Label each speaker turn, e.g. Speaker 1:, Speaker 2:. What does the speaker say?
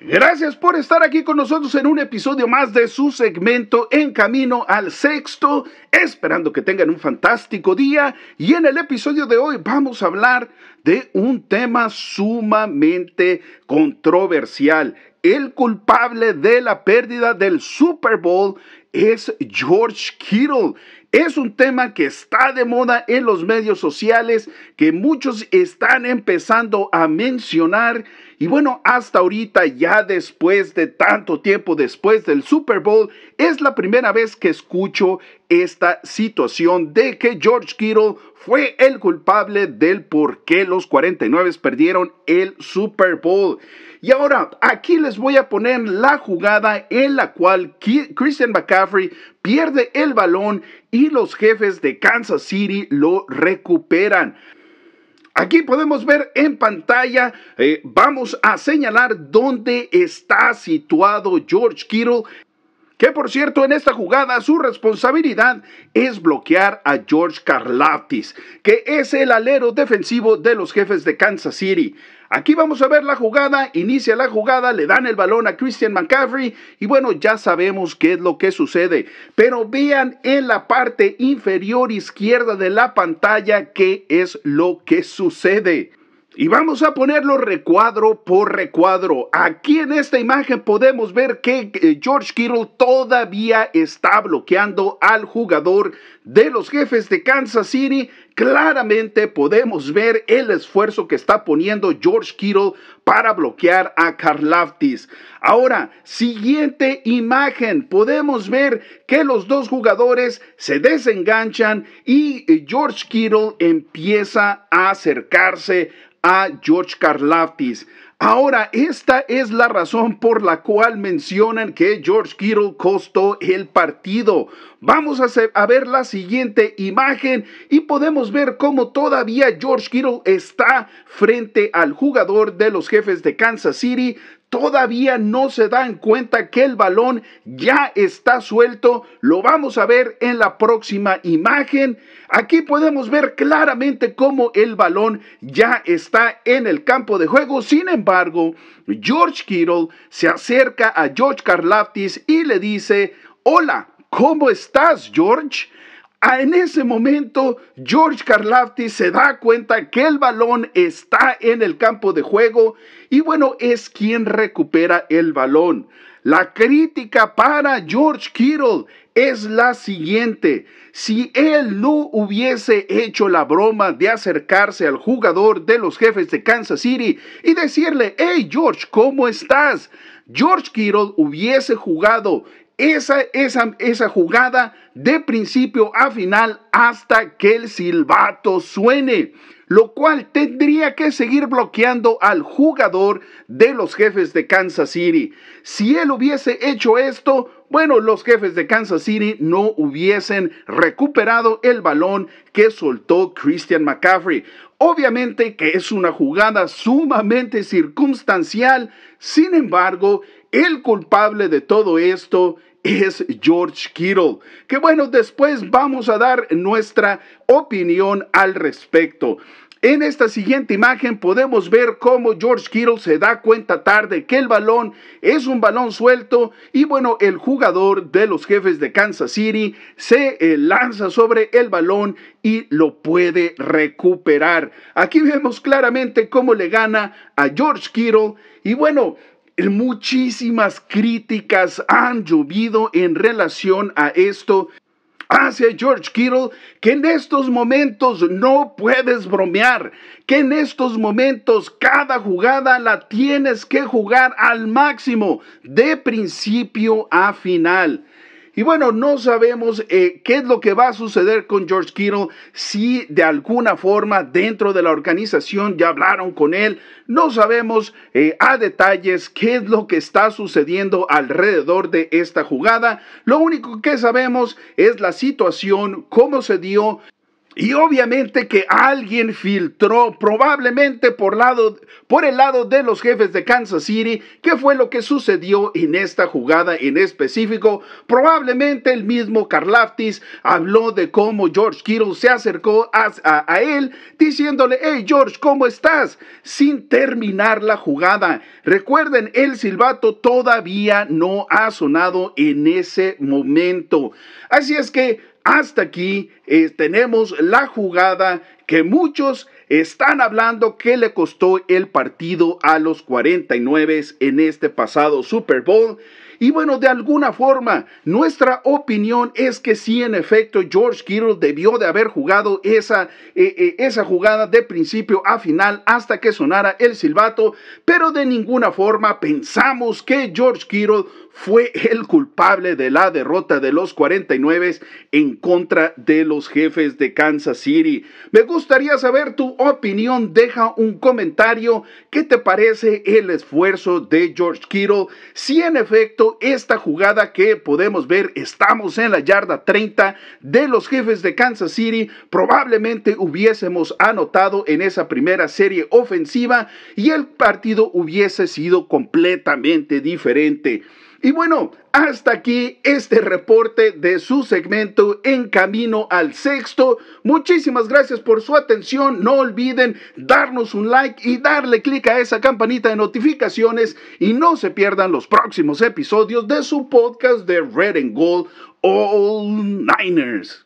Speaker 1: Gracias por estar aquí con nosotros en un episodio más de su segmento En Camino al Sexto, esperando que tengan un fantástico día y en el episodio de hoy vamos a hablar de un tema sumamente controversial. El culpable de la pérdida del Super Bowl es George Kittle, es un tema que está de moda en los medios sociales, que muchos están empezando a mencionar. Y bueno, hasta ahorita, ya después de tanto tiempo, después del Super Bowl, es la primera vez que escucho esta situación de que George Kittle fue el culpable del por qué los 49 perdieron el Super Bowl. Y ahora, aquí les voy a poner la jugada en la cual Christian McCaffrey pierde el balón y los jefes de Kansas City lo recuperan. Aquí podemos ver en pantalla, eh, vamos a señalar dónde está situado George Kittle que por cierto, en esta jugada su responsabilidad es bloquear a George Carlatis, que es el alero defensivo de los jefes de Kansas City. Aquí vamos a ver la jugada, inicia la jugada, le dan el balón a Christian McCaffrey y bueno, ya sabemos qué es lo que sucede. Pero vean en la parte inferior izquierda de la pantalla qué es lo que sucede. Y vamos a ponerlo recuadro por recuadro. Aquí en esta imagen podemos ver que eh, George Kittle todavía está bloqueando al jugador de los jefes de Kansas City. Claramente podemos ver el esfuerzo que está poniendo George Kittle para bloquear a Karlaftis. Ahora, siguiente imagen. Podemos ver que los dos jugadores se desenganchan y eh, George Kittle empieza a acercarse a George Carlaftis. Ahora, esta es la razón por la cual mencionan que George Kittle costó el partido. Vamos a ver la siguiente imagen y podemos ver cómo todavía George Kittle está frente al jugador de los jefes de Kansas City todavía no se dan cuenta que el balón ya está suelto. Lo vamos a ver en la próxima imagen. Aquí podemos ver claramente cómo el balón ya está en el campo de juego. Sin embargo, George Kittle se acerca a George Karlaftis y le dice, hola, ¿cómo estás, George? Ah, en ese momento George Carlafti se da cuenta que el balón está en el campo de juego y bueno, es quien recupera el balón. La crítica para George Kittle es la siguiente. Si él no hubiese hecho la broma de acercarse al jugador de los jefes de Kansas City y decirle, hey George, ¿cómo estás? George Kittle hubiese jugado esa, esa jugada de principio a final hasta que el silbato suene, lo cual tendría que seguir bloqueando al jugador de los jefes de Kansas City. Si él hubiese hecho esto, bueno, los jefes de Kansas City no hubiesen recuperado el balón que soltó Christian McCaffrey. Obviamente que es una jugada sumamente circunstancial, sin embargo, el culpable de todo esto es George Kittle. Que bueno, después vamos a dar nuestra opinión al respecto. En esta siguiente imagen podemos ver cómo George Kittle se da cuenta tarde que el balón es un balón suelto y bueno, el jugador de los jefes de Kansas City se eh, lanza sobre el balón y lo puede recuperar. Aquí vemos claramente cómo le gana a George Kittle y bueno, Muchísimas críticas han llovido en relación a esto hacia George Kittle que en estos momentos no puedes bromear, que en estos momentos cada jugada la tienes que jugar al máximo, de principio a final. Y bueno, no sabemos eh, qué es lo que va a suceder con George Kittle, si de alguna forma dentro de la organización ya hablaron con él. No sabemos eh, a detalles qué es lo que está sucediendo alrededor de esta jugada. Lo único que sabemos es la situación, cómo se dio y obviamente que alguien filtró, probablemente por, lado, por el lado de los jefes de Kansas City, qué fue lo que sucedió en esta jugada en específico. Probablemente el mismo Carlaftis habló de cómo George Kittle se acercó a él diciéndole, hey George, ¿cómo estás? Sin terminar la jugada. Recuerden, el silbato todavía no ha sonado en ese momento. Así es que hasta aquí eh, tenemos la jugada que muchos están hablando que le costó el partido a los 49 en este pasado Super Bowl. Y bueno, de alguna forma, nuestra opinión es que sí, en efecto, George Kittle debió de haber jugado esa, eh, eh, esa jugada de principio a final hasta que sonara el silbato, pero de ninguna forma pensamos que George Kittle fue el culpable de la derrota de los 49 en contra de los jefes de Kansas City. Me gustaría saber tu opinión, deja un comentario, ¿qué te parece el esfuerzo de George Kittle? Si en efecto esta jugada que podemos ver, estamos en la yarda 30 de los jefes de Kansas City, probablemente hubiésemos anotado en esa primera serie ofensiva y el partido hubiese sido completamente diferente. Y bueno, hasta aquí este reporte de su segmento En Camino al Sexto. Muchísimas gracias por su atención. No olviden darnos un like y darle clic a esa campanita de notificaciones y no se pierdan los próximos episodios de su podcast de Red and Gold All Niners.